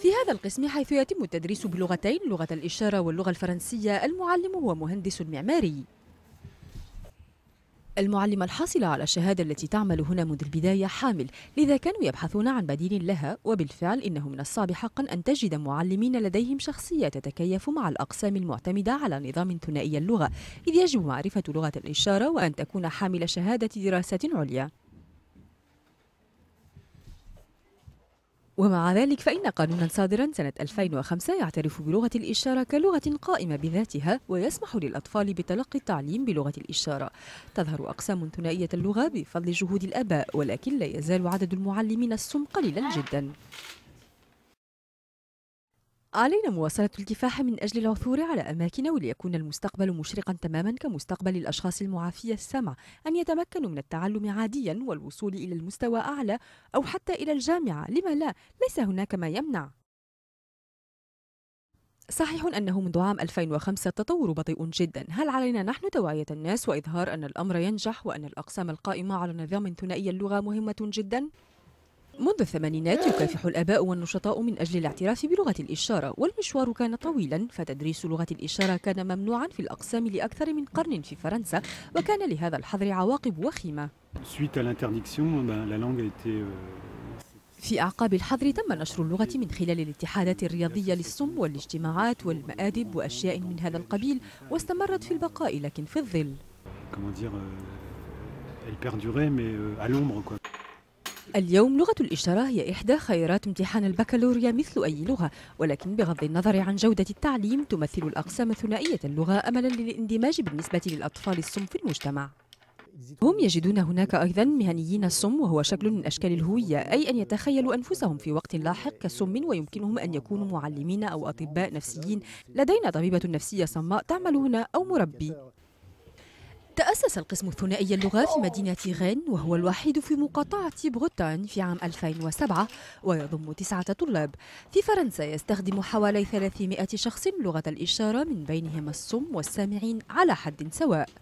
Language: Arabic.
في هذا القسم حيث يتم التدريس بلغتين لغة الإشارة واللغة الفرنسية المعلم هو مهندس معماري المعلمة الحاصلة على الشهادة التي تعمل هنا منذ البداية حامل لذا كانوا يبحثون عن بديل لها وبالفعل إنه من الصعب حقا أن تجد معلمين لديهم شخصية تتكيف مع الأقسام المعتمدة على نظام ثنائي اللغة إذ يجب معرفة لغة الإشارة وأن تكون حامل شهادة دراسات عليا ومع ذلك فإن قانونا صادرا سنة 2005 يعترف بلغة الإشارة كلغة قائمة بذاتها ويسمح للأطفال بتلقي التعليم بلغة الإشارة تظهر أقسام ثنائية اللغة بفضل جهود الأباء ولكن لا يزال عدد المعلمين السم قليلا جدا علينا مواصلة الكفاح من أجل العثور على أماكن وليكون المستقبل مشرقا تماما كمستقبل الأشخاص المعافية السمع أن يتمكنوا من التعلم عاديا والوصول إلى المستوى أعلى أو حتى إلى الجامعة لما لا ليس هناك ما يمنع صحيح أنه منذ عام 2005 التطور بطيء جدا هل علينا نحن توعية الناس وإظهار أن الأمر ينجح وأن الأقسام القائمة على نظام ثنائي اللغة مهمة جدا؟ منذ الثمانينات يكافح الآباء والنشطاء من أجل الاعتراف بلغة الإشارة والمشوار كان طويلا فتدريس لغة الإشارة كان ممنوعا في الأقسام لأكثر من قرن في فرنسا وكان لهذا الحظر عواقب وخيمة euh, في أعقاب الحظر تم نشر اللغة من خلال الاتحادات الرياضية للسم والاجتماعات والمآدب وأشياء من هذا القبيل واستمرت في البقاء لكن في الظل اليوم لغة الإشارة هي إحدى خيارات امتحان البكالوريا مثل أي لغة ولكن بغض النظر عن جودة التعليم تمثل الأقسام ثنائية اللغة أملا للاندماج بالنسبة للأطفال الصم في المجتمع هم يجدون هناك أيضا مهنيين الصم وهو شكل من أشكال الهوية أي أن يتخيلوا أنفسهم في وقت لاحق كصم ويمكنهم أن يكونوا معلمين أو أطباء نفسيين لدينا طبيبة نفسية صماء تعمل هنا أو مربي تأسس القسم الثنائي اللغة في مدينة غين وهو الوحيد في مقاطعة بروتان في عام 2007 ويضم تسعة طلاب في فرنسا يستخدم حوالي 300 شخص لغة الإشارة من بينهم الصم والسامعين على حد سواء